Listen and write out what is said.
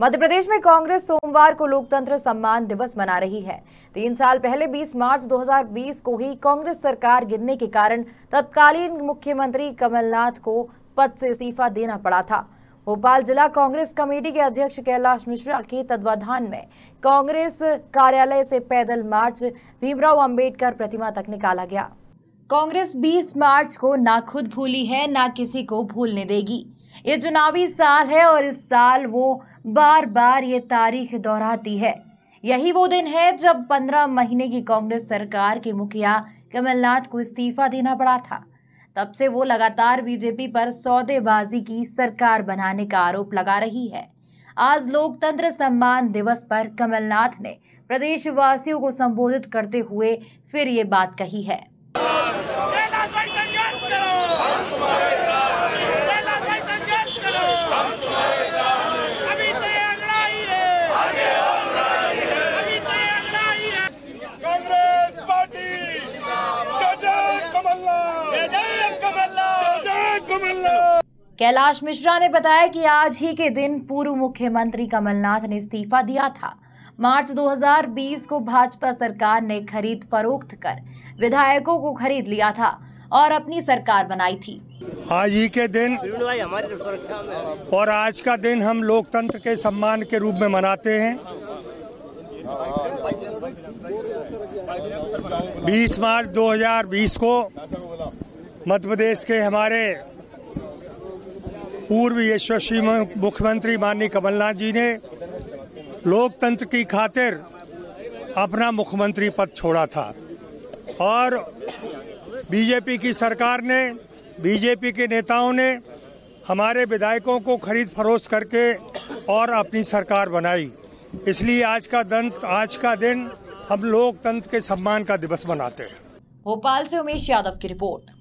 मध्य प्रदेश में कांग्रेस सोमवार को लोकतंत्र सम्मान दिवस मना रही है तीन साल पहले 20 मार्च 2020 को ही कांग्रेस सरकार गिरने के कारण तत्कालीन मुख्यमंत्री कमलनाथ को पद से इस्तीफा देना पड़ा था भोपाल जिला कांग्रेस कमेटी के अध्यक्ष कैलाश मिश्रा के तत्वाधान में कांग्रेस कार्यालय से पैदल मार्च भीमराव अंबेडकर प्रतिमा तक निकाला गया कांग्रेस बीस मार्च को ना खुद भूली है न किसी को भूलने देगी ये चुनावी साल है और इस साल वो बार बार ये तारीख दोहराती है यही वो दिन है जब पंद्रह महीने की कांग्रेस सरकार के मुखिया कमलनाथ को इस्तीफा देना पड़ा था तब से वो लगातार बीजेपी पर सौदेबाजी की सरकार बनाने का आरोप लगा रही है आज लोकतंत्र सम्मान दिवस पर कमलनाथ ने प्रदेशवासियों को संबोधित करते हुए फिर ये बात कही है कैलाश मिश्रा ने बताया कि आज ही के दिन पूर्व मुख्यमंत्री कमलनाथ ने इस्तीफा दिया था मार्च 2020 को भाजपा सरकार ने खरीद फरोख्त कर विधायकों को खरीद लिया था और अपनी सरकार बनाई थी आज ही के दिन तो और आज का दिन हम लोकतंत्र के सम्मान के रूप में मनाते हैं 20 मार्च 2020 को मध्य प्रदेश के हमारे पूर्व यशस्वी मुख्यमंत्री माननीय कमलनाथ जी ने लोकतंत्र की खातिर अपना मुख्यमंत्री पद छोड़ा था और बीजेपी की सरकार ने बीजेपी के नेताओं ने हमारे विधायकों को खरीद फरोश करके और अपनी सरकार बनाई इसलिए आज का दंत आज का दिन हम लोकतंत्र के सम्मान का दिवस मनाते हैं भोपाल से उमेश यादव की रिपोर्ट